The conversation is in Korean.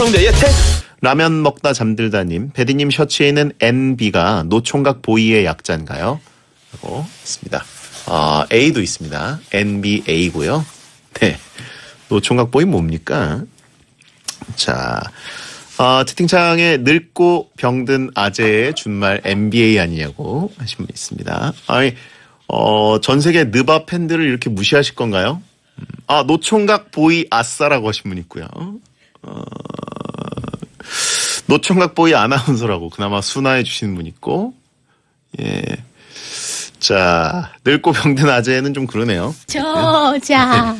성대 예택 라면 먹다 잠들다님 배디님 셔츠에는 NB가 노총각 보이의 약자인가요? 하고 있습니다. 어, 아, A도 있습니다. NBA고요. 네. 노총각 보이 뭡니까? 자, 어, 채팅창에 늙고 병든 아재의 준말 NBA 아니냐고 하신 분 있습니다. 아니, 어, 전 세계 느바 팬들을 이렇게 무시하실 건가요? 음, 아, 노총각 보이 아싸라고 하신 분 있고요. 어, 노총각 보이 아나운서라고 그나마 순화해 주시는 분 있고 예. 자, 늙고 병든 아재는 좀 그러네요. 저자.